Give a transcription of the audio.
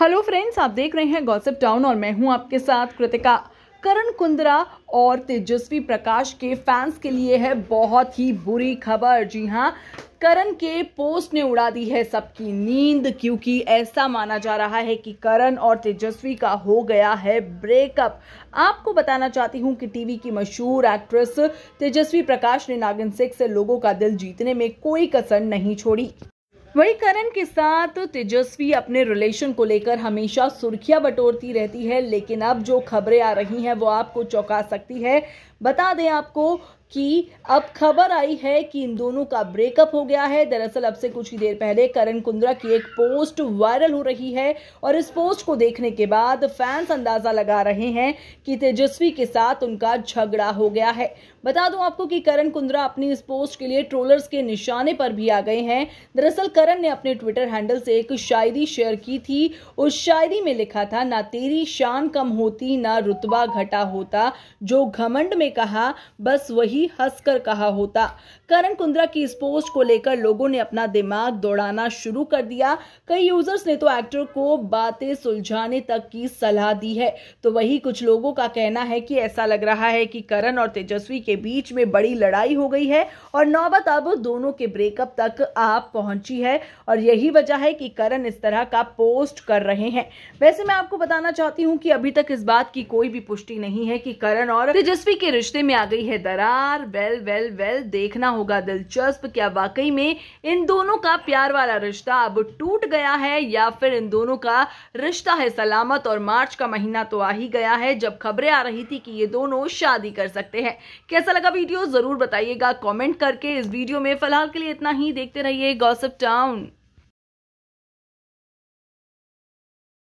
hello friends आप देख रहे हैं गॉसिप टाउन और मैं हूं आपके साथ कृतिका करण कुंद्रा और तेजस्वी प्रकाश के फैंस के लिए है बहुत ही बुरी खबर जी हाँ करण के पोस्ट ने उड़ा दी है सबकी नींद क्योंकि ऐसा माना जा रहा है कि करण और तेजस्वी का हो गया है ब्रेकअप आपको बताना चाहती हूँ कि टीवी की मशहूर एक्ट्रेस तेजस्वी प्रकाश ने नागिन सिख से लोगों का दिल जीतने में कोई कसर नहीं छोड़ी वही करण के साथ तेजस्वी अपने रिलेशन को लेकर हमेशा सुर्खियां बटोरती रहती है लेकिन अब जो खबरें आ रही हैं वो आपको चौंका सकती है बता दें आपको कि अब खबर आई है कि इन दोनों का ब्रेकअप हो गया है दरअसल अब से कुछ ही देर पहले करण कुंद्रा की एक पोस्ट वायरल हो रही है और इस पोस्ट को देखने के बाद फैंस अंदाज़ा लगा रहे हैं कि तेजस्वी के साथ उनका झगड़ा हो गया है बता दूं आपको कि करण कुंद्रा अपनी इस पोस्ट के लिए ट्रोलर्स के निशाने पर भी आ गए हैं दरअसल करण ने अपने ट्विटर हैंडल से एक शायरी शेयर की थी उस शायरी में लिखा था ना तेरी शान कम होती ना रुतबा घटा होता जो घमंड में कहा बस वही ही हंसकर कहा होता करण कुंद्रा की इस पोस्ट को लेकर लोगों ने अपना दिमाग दौड़ाना शुरू कर दिया कई यूजर्स ने तो एक्टर को बातें सुलझाने तक की सलाह दी है तो वही कुछ लोगों का कहना है कि ऐसा लग रहा है कि करण और तेजस्वी के बीच में बड़ी लड़ाई हो गई है और नौबत अब दोनों के ब्रेकअप तक आप पहुंची है और यही वजह है कि करण इस तरह का पोस्ट कर रहे हैं वैसे मैं आपको बताना चाहती हूँ कि अभी तक इस बात की कोई भी पुष्टि नहीं है कि करण और तेजस्वी के रिश्ते में आ गई है दरार यार वेल वेल वेल देखना होगा दिलचस्प क्या वाकई में इन दोनों का प्यार वाला रिश्ता अब टूट गया है या फिर इन दोनों का रिश्ता है सलामत और मार्च का महीना तो आ ही गया है जब खबरें आ रही थी कि ये दोनों शादी कर सकते हैं कैसा लगा वीडियो ज़रूर बताइएगा कॉमेंट करके इस वीडियो में फिलहाल के लिए इतना ही देखते रहिए गौसअप टाउन